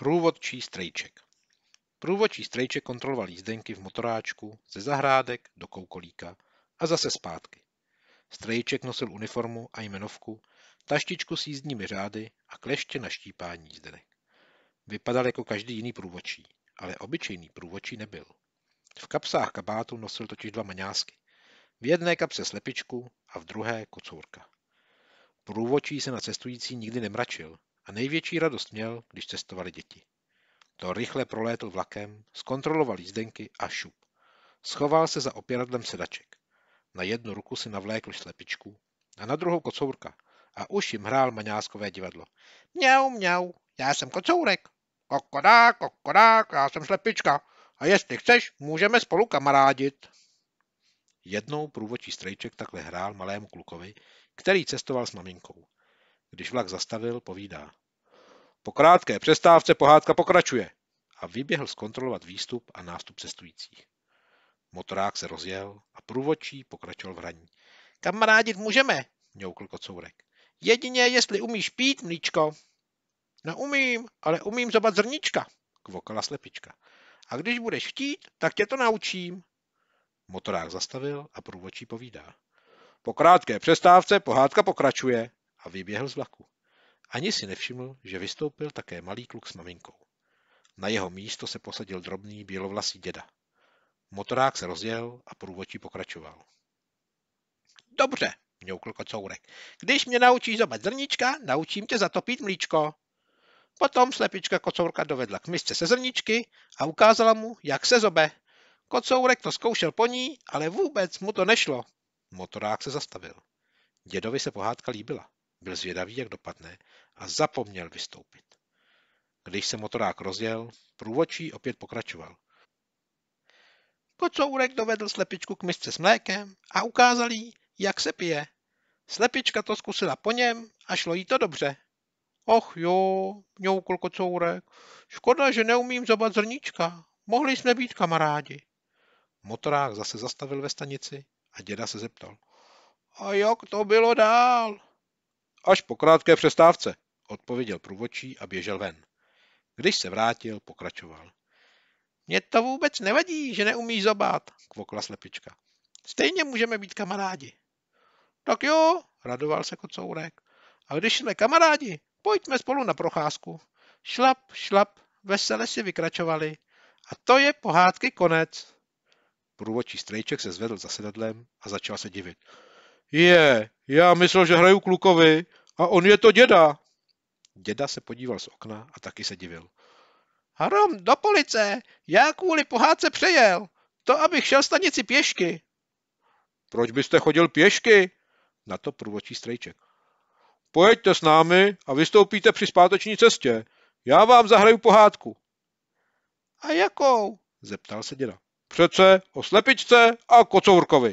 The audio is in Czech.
Průvodčí strejček. Průvodčí strejček kontroloval jízdenky v motoráčku, ze zahrádek do koukolíka a zase zpátky. Strejček nosil uniformu a jmenovku, taštičku s jízdními řády a kleště na štípání jízdenek. Vypadal jako každý jiný průvodčí, ale obyčejný průvodčí nebyl. V kapsách kabátu nosil totiž dva maňásky. V jedné kapse slepičku a v druhé kocourka. Průvodčí se na cestující nikdy nemračil, a největší radost měl, když cestovali děti. To rychle prolétl vlakem, zkontroloval jízdenky a šup. Schoval se za opěradlem sedaček. Na jednu ruku si navlékl slepičku a na druhou kocourka a už jim hrál maňáskové divadlo. Mňau, mňau, já jsem kocourek. Kokodá, kokodá, já jsem slepička. A jestli chceš, můžeme spolu kamarádit. Jednou průvočí strejček takhle hrál malému klukovi, který cestoval s maminkou. Když vlak zastavil, povídá. Po krátké přestávce pohádka pokračuje a vyběhl zkontrolovat výstup a nástup cestujících. Motorák se rozjel a průvodčí pokračoval v hraní. Kamarádit můžeme, mňoukl kocourek. Jedině, jestli umíš pít mlíčko. Neumím, ale umím zobat zrnička, kvokala slepička. A když budeš chtít, tak tě to naučím. Motorák zastavil a průvočí povídá. Po krátké přestávce pohádka pokračuje a vyběhl z vlaku. Ani si nevšiml, že vystoupil také malý kluk s maminkou. Na jeho místo se posadil drobný bělovlasý děda. Motorák se rozjel a průvodčí pokračoval. Dobře, mňoukl kocourek. Když mě naučíš zobat zrnička, naučím tě zatopit mlíčko. Potom slepička kocourka dovedla k misce se zrničky a ukázala mu, jak se zobe. Kocourek to zkoušel po ní, ale vůbec mu to nešlo. Motorák se zastavil. Dědovi se pohádka líbila. Byl zvědavý, jak dopadne a zapomněl vystoupit. Když se motorák rozjel, průvočí opět pokračoval. Kocourek dovedl slepičku k misce s mlékem a ukázal jí, jak se pije. Slepička to zkusila po něm a šlo jí to dobře. Och jo, mňoukl kocourek, škoda, že neumím zobat zrníčka. Mohli jsme být kamarádi. Motorák zase zastavil ve stanici a děda se zeptal. A jak to bylo dál? Až po krátké přestávce, odpověděl průvodčí a běžel ven. Když se vrátil, pokračoval. Mně to vůbec nevadí, že neumíš zobát, kvokla slepička. Stejně můžeme být kamarádi. Tak jo, radoval se kocourek. A když jsme kamarádi, pojďme spolu na procházku. Šlap, šlap, vesele si vykračovali. A to je pohádky konec. Průvodčí strejček se zvedl za sedadlem a začal se divit. Je, já myslel, že hraju klukovi a on je to děda. Děda se podíval z okna a taky se divil. Harom, do police, já kvůli pohádce přejel. To, abych šel stanici pěšky. Proč byste chodil pěšky? Na to průvočí strejček. Pojeďte s námi a vystoupíte při zpáteční cestě. Já vám zahraju pohádku. A jakou? zeptal se děda. Přece o slepičce a kocourkovi.